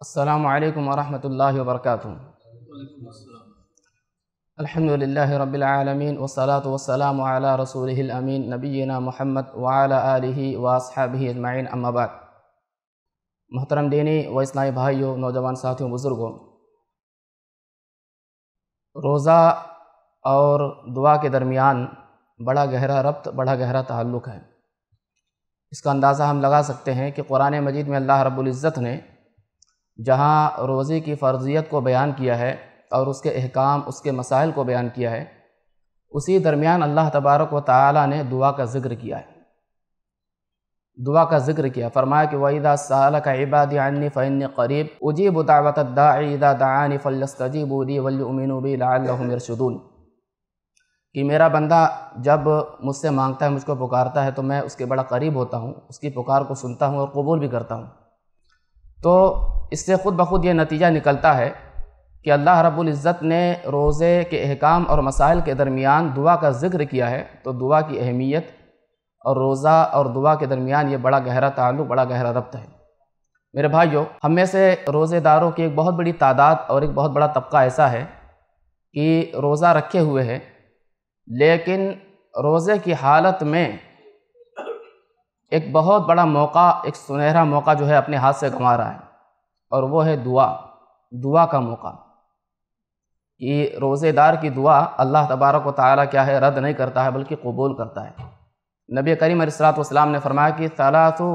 السلام عليكم ورحمة الله وبركاته الحمد لله رب العالمين والصلاة والسلام على رسوله الأمين نبينا محمد وعلى آله وأصحابه أجمعين أما بعد محترم ديني وإسلامي بھائيو نوجوان ساتھیو بزرگو बुज़ुर्गों اور دعا کے درمیان بڑا گہرا ربط بڑا گہرا تعلق ہے اس کا اندازہ ہم لگا سکتے ہیں کہ قرآن مجید میں اللہ رب العزت نے जहाँ रोज़े की फ़र्जियत को बयान किया है और उसके अहकाम उसके मसाइल को बयान किया है उसी दरमियान अल्लाह तबारक व ताली ने दुआ का ज़िक्र किया है दुआ का ज़िक्र किया फरमाया कि वईदा साल का इबादानी फ़ैन करीब उजीब दावतदा दानी फ़लस्तजीबूदी वलमिनबी लाशदून कि मेरा बंदा जब मुझसे मांगता है मुझको पुकारता है तो मैं उसके बड़ा करीब होता हूँ उसकी पुकार को सुनता हूँ और कबूल भी करता हूँ तो इससे ख़ुद ब खुद ये नतीजा निकलता है कि अल्लाह रब्बुल इज़्ज़त ने रोज़े के अहकाम और मसाइल के दरमियान दुआ का जिक्र किया है तो दुआ की अहमियत और रोज़ा और दुआ के दरमियान ये बड़ा गहरा ताल्लुक बड़ा गहरा रब्त है मेरे भाइयों हम में से रोज़ेदारों की एक बहुत बड़ी तादाद और एक बहुत बड़ा तबका ऐसा है कि रोज़ा रखे हुए है लेकिन रोज़े की हालत में एक बहुत बड़ा मौका एक सुनहरा मौका जो है अपने हाथ से गंवा रहा है और वो है दुआ दुआ का मौका कि रोज़ेदार की दुआ अल्लाह तबारक व ताली क्या है रद्द नहीं करता है बल्कि कबूल करता है नबी करीम सलाम ने फरमाया कि सलासु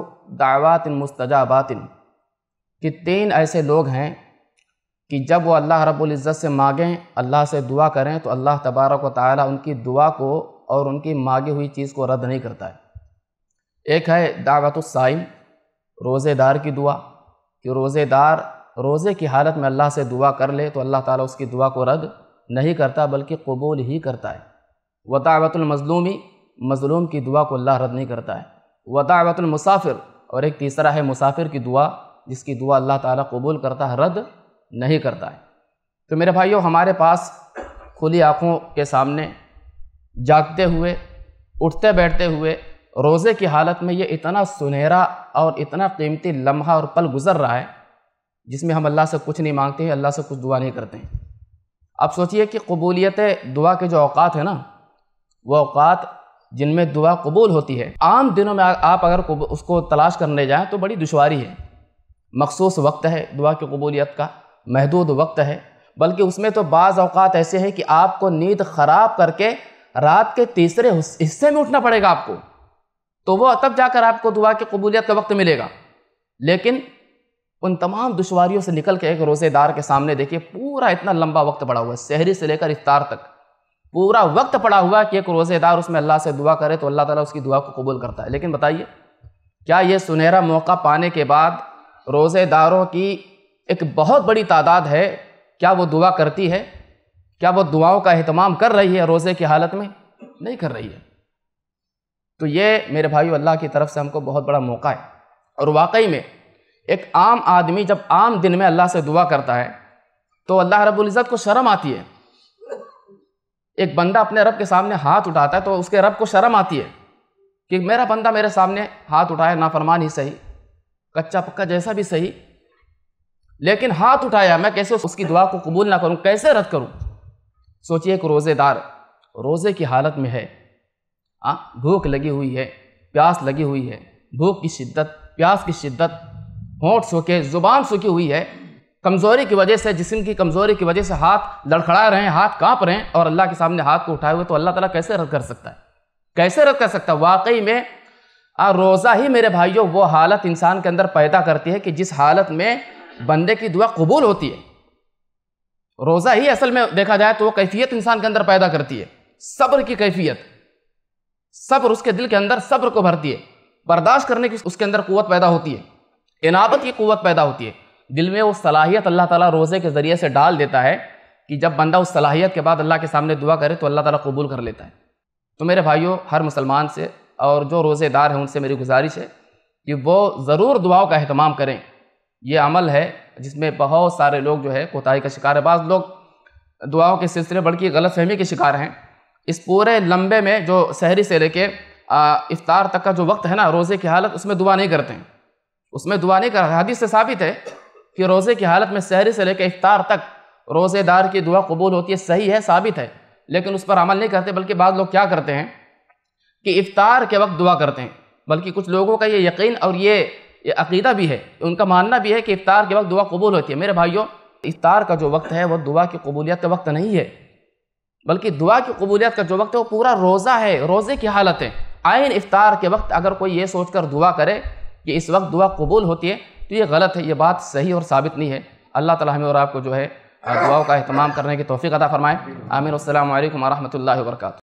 दावातिन मुस्तजाबातिन कि तीन ऐसे लोग हैं कि जब वो अल्लाह रब्ज़त से मांगें अल्लाह से दुआ करें तो अल्लाह तबारक व ताली उनकी दुआ को और उनकी मांगी हुई चीज़ को रद्द नहीं करता है एक है दावतुलसाइम रोज़ेदार की दुआ कि रोज़ेदार रोज़े की हालत में अल्लाह से दुआ कर ले तो अल्लाह ताला उसकी दुआ को रद्द नहीं करता बल्कि कबूल ही करता है वतावतुलमजलूमी मज़लूम की दुआ को अल्लाह रद्द नहीं करता है वतावतुलमुसाफिर और एक तीसरा है मुसाफिर की दुआ जिसकी दुआ अल्लाह ताला कबूल करता है रद्द नहीं करता है तो मेरे भाइयों हमारे पास खुली आँखों के सामने जागते हुए उठते बैठते हुए रोज़े की हालत में ये इतना सुनहरा और इतना कीमती लम्हा और पल गुज़र रहा है जिसमें हम अल्लाह से कुछ नहीं मांगते हैं अल्लाह से कुछ दुआ नहीं करते हैं आप सोचिए कि कबूलियत दुआ के जो अवकात हैं ना वो अवकात जिनमें दुआ कबूल होती है आम दिनों में आप अगर उसको तलाश करने जाएँ तो बड़ी दुशारी है मखसूस वक्त है दुआ की कबूलियत का महदूद वक्त है बल्कि उसमें तो बाज़ अवकात ऐसे है कि आपको नींद ख़राब करके रात के तीसरे हिस्से में उठना पड़ेगा आपको तो वह तब जाकर आपको दुआ की कबूलियत का वक्त मिलेगा लेकिन उन तमाम दुशारियों से निकल के एक रोज़ेदार के सामने देखिए पूरा इतना लंबा वक्त पड़ा हुआ है शहरी से लेकर इफ्तार तक पूरा वक्त पड़ा हुआ कि एक रोज़ेदार उसमें अल्लाह से दुआ करे तो अल्लाह ताला उसकी दुआ को कबूल करता है लेकिन बताइए क्या ये सुनहरा मौका पाने के बाद रोज़ेदारों की एक बहुत बड़ी तादाद है क्या वो दुआ करती है क्या वो दुआओं का अहतमाम कर रही है रोज़े की हालत में नहीं कर रही है तो ये मेरे भाई अल्लाह की तरफ से हमको बहुत बड़ा मौका है और वाकई में एक आम आदमी जब आम दिन में अल्लाह से दुआ करता है तो अल्लाह रबुल्ज़त को शर्म आती है एक बंदा अपने रब के सामने हाथ उठाता है तो उसके रब को शर्म आती है कि मेरा बंदा मेरे सामने हाथ उठाया नाफरमान ही सही कच्चा पक्का जैसा भी सही लेकिन हाथ उठाया मैं कैसे उसकी दुआ को कबूल ना करूँ कैसे रद्द करूँ सोचिए एक रोज़ेदार रोज़े की हालत में है आ हाँ, भूख लगी हुई है प्यास लगी हुई है भूख की शिद्दत प्यास की शिद्दत होंठ सूखे ज़ुबान सूखी हुई है कमज़ोरी की वजह से जिसम की कमज़ोरी की वजह से हाथ लड़खड़ा रहे हैं हाथ काँप रहे हैं और अल्लाह के सामने हाथ को उठाए हुए तो अल्लाह ताला कैसे रद्द कर सकता है कैसे रद्द कर सकता है वाकई में आ, हाँ, रोज़ा ही मेरे भाइयों वो हालत इंसान के अंदर पैदा करती है कि जिस हालत में बंदे की दुआ कबूल होती है रोज़ा ही असल में देखा जाए तो वो कैफियत इंसान के अंदर पैदा करती है सब्र की कैफियत सब्र उसके दिल के अंदर सब्र को भरती है बर्दाश्त करने की उसके अंदर कुत पैदा होती है इनाबत की कुत पैदा होती है दिल में वो सलाहियत अल्लाह ताला रोज़े के ज़रिए से डाल देता है कि जब बंदा उस सलाहियत के बाद अल्लाह के सामने दुआ करे तो अल्लाह ताला कबूल कर लेता है तो मेरे भाइयों हर मुसलमान से और जो रोज़ेदार हैं उनसे मेरी गुजारिश है कि वो ज़रूर दुआओं का अहतमाम करें ये अमल है जिसमें बहुत सारे लोग जो है कोताही का शिकार है बाज़ लोग दुआओं के सिलसिले बल्कि गलत फहमी के शिकार हैं इस पूरे लंबे में जो शहरी से लेके इफ्तार तक का जो वक्त है ना रोज़े की हालत उसमें दुआ नहीं करते हैं उसमें दुआ नहीं करते हदीस से साबित है कि रोज़े की हालत में शहरी से लेकर इफ्तार तक रोज़ेदार की दुआ कबूल होती है सही है साबित है लेकिन उस पर अमल नहीं करते बल्कि बाद लोग क्या करते हैं कि इफ्तार के वक्त दुआ करते हैं बल्कि कुछ लोगों का ये यकीन और ये, ये अकीदा भी है उनका मानना भी है कि इफ्तार के वक्त दुआ कबूल होती है मेरे भाइयों इफ्तार का जो वक्त है वह दुआ की कबूलियत का वक्त नहीं है बल्कि दुआ की कबूलियत का जो वक्त है वो पूरा रोज़ा है रोज़े की हालत है आयन इफ्तार के वक्त अगर कोई ये सोच कर दुआ करे कि इस वक्त दुआ कबूल होती है तो ये गलत है ये बात सही और साबित नहीं है अल्लाह ताला हमें और आपको जो है दुआओं का अहतमाम करने की तोफ़ी अदा फ़रमाएँ आमिर अल्लाम वरहमल वर्का